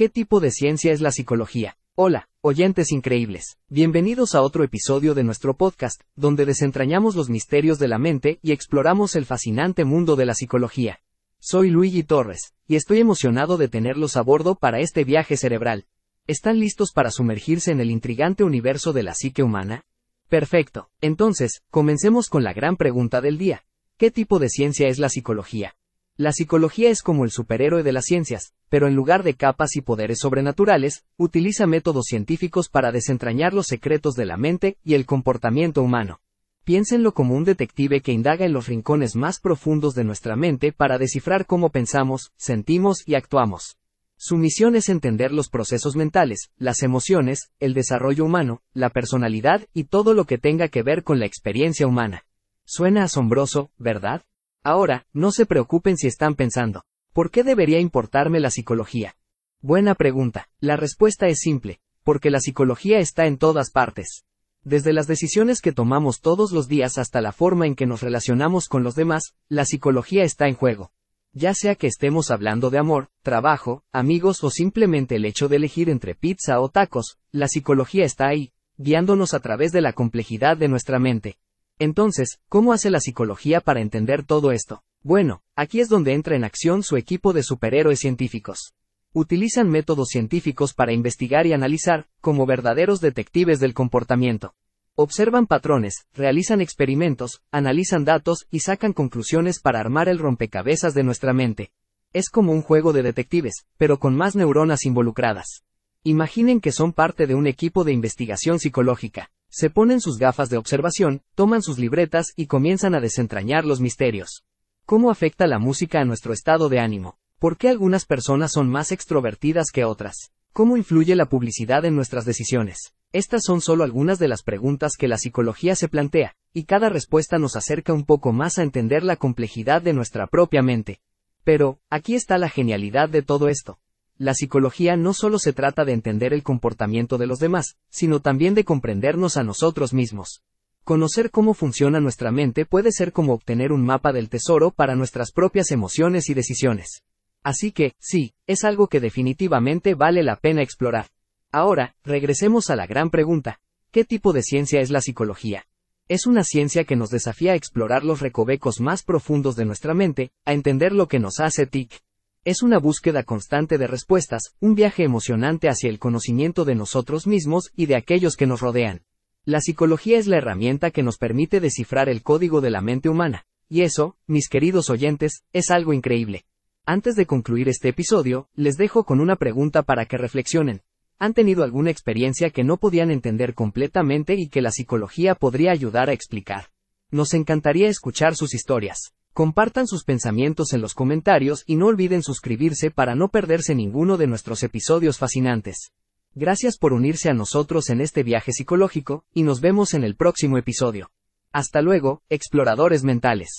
¿Qué tipo de ciencia es la psicología? Hola, oyentes increíbles. Bienvenidos a otro episodio de nuestro podcast, donde desentrañamos los misterios de la mente y exploramos el fascinante mundo de la psicología. Soy Luigi Torres, y estoy emocionado de tenerlos a bordo para este viaje cerebral. ¿Están listos para sumergirse en el intrigante universo de la psique humana? Perfecto. Entonces, comencemos con la gran pregunta del día. ¿Qué tipo de ciencia es la psicología? La psicología es como el superhéroe de las ciencias, pero en lugar de capas y poderes sobrenaturales, utiliza métodos científicos para desentrañar los secretos de la mente y el comportamiento humano. Piénsenlo como un detective que indaga en los rincones más profundos de nuestra mente para descifrar cómo pensamos, sentimos y actuamos. Su misión es entender los procesos mentales, las emociones, el desarrollo humano, la personalidad y todo lo que tenga que ver con la experiencia humana. Suena asombroso, ¿verdad? Ahora, no se preocupen si están pensando, ¿por qué debería importarme la psicología? Buena pregunta, la respuesta es simple, porque la psicología está en todas partes. Desde las decisiones que tomamos todos los días hasta la forma en que nos relacionamos con los demás, la psicología está en juego. Ya sea que estemos hablando de amor, trabajo, amigos o simplemente el hecho de elegir entre pizza o tacos, la psicología está ahí, guiándonos a través de la complejidad de nuestra mente. Entonces, ¿cómo hace la psicología para entender todo esto? Bueno, aquí es donde entra en acción su equipo de superhéroes científicos. Utilizan métodos científicos para investigar y analizar, como verdaderos detectives del comportamiento. Observan patrones, realizan experimentos, analizan datos y sacan conclusiones para armar el rompecabezas de nuestra mente. Es como un juego de detectives, pero con más neuronas involucradas. Imaginen que son parte de un equipo de investigación psicológica. Se ponen sus gafas de observación, toman sus libretas y comienzan a desentrañar los misterios. ¿Cómo afecta la música a nuestro estado de ánimo? ¿Por qué algunas personas son más extrovertidas que otras? ¿Cómo influye la publicidad en nuestras decisiones? Estas son solo algunas de las preguntas que la psicología se plantea, y cada respuesta nos acerca un poco más a entender la complejidad de nuestra propia mente. Pero, aquí está la genialidad de todo esto. La psicología no solo se trata de entender el comportamiento de los demás, sino también de comprendernos a nosotros mismos. Conocer cómo funciona nuestra mente puede ser como obtener un mapa del tesoro para nuestras propias emociones y decisiones. Así que, sí, es algo que definitivamente vale la pena explorar. Ahora, regresemos a la gran pregunta. ¿Qué tipo de ciencia es la psicología? Es una ciencia que nos desafía a explorar los recovecos más profundos de nuestra mente, a entender lo que nos hace tic, es una búsqueda constante de respuestas, un viaje emocionante hacia el conocimiento de nosotros mismos y de aquellos que nos rodean. La psicología es la herramienta que nos permite descifrar el código de la mente humana, y eso, mis queridos oyentes, es algo increíble. Antes de concluir este episodio, les dejo con una pregunta para que reflexionen. ¿Han tenido alguna experiencia que no podían entender completamente y que la psicología podría ayudar a explicar? Nos encantaría escuchar sus historias. Compartan sus pensamientos en los comentarios y no olviden suscribirse para no perderse ninguno de nuestros episodios fascinantes. Gracias por unirse a nosotros en este viaje psicológico, y nos vemos en el próximo episodio. Hasta luego, exploradores mentales.